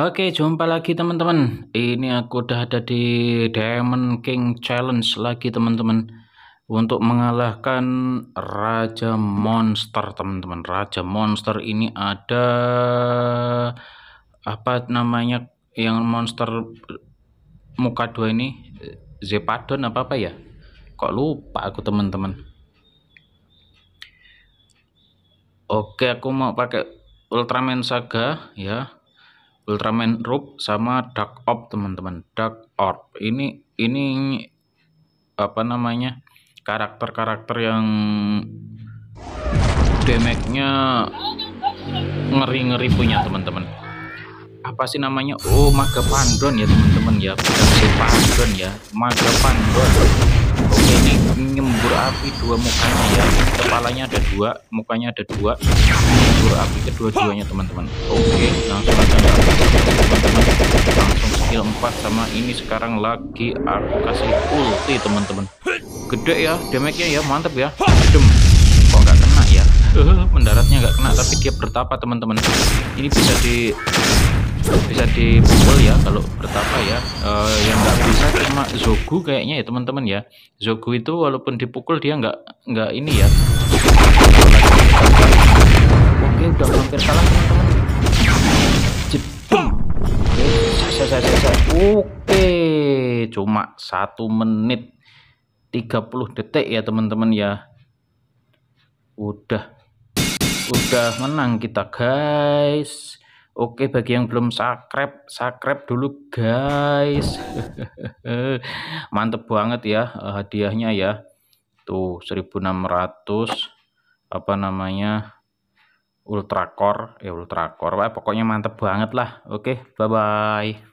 Oke, jumpa lagi teman-teman. Ini aku udah ada di Diamond King Challenge lagi teman-teman. Untuk mengalahkan Raja Monster teman-teman. Raja Monster ini ada apa namanya yang monster muka dua ini Zepadon apa apa ya? Kok lupa aku teman-teman. Oke, aku mau pakai Ultraman Saga ya Ultraman Rope sama Dark Orb teman-teman Dark Orb ini ini apa namanya karakter-karakter yang damage-nya ngeri-ngeri punya teman-teman apa sih namanya oh Maga Pandon ya teman-teman ya bukan si Pandon ya Maga Pandon oke ini nyembur api dua mukanya ya kepalanya ada dua mukanya ada dua nyembur api kedua-duanya teman-teman oke langsung aja teman-teman langsung skill 4 sama ini sekarang lagi aku kasih ulti teman-teman gede ya damage-nya ya mantep ya Adem. kok nggak kena ya uh, mendaratnya nggak kena tapi dia bertapa teman-teman ini bisa di bisa dipukul ya kalau bertapa ya uh, yang nggak bisa cuma zogu kayaknya ya teman-teman ya zogu itu walaupun dipukul dia nggak nggak ini ya oke udah hampir salah teman-teman jebum saya saya saya oke cuma satu menit 30 detik ya teman-teman ya udah udah menang kita guys Oke, bagi yang belum subscribe, subscribe dulu guys. Mantep banget ya eh, hadiahnya ya. Tuh 1600 apa namanya? Ultra ya eh, Ultra Core. pokoknya mantep banget lah. Oke, bye bye.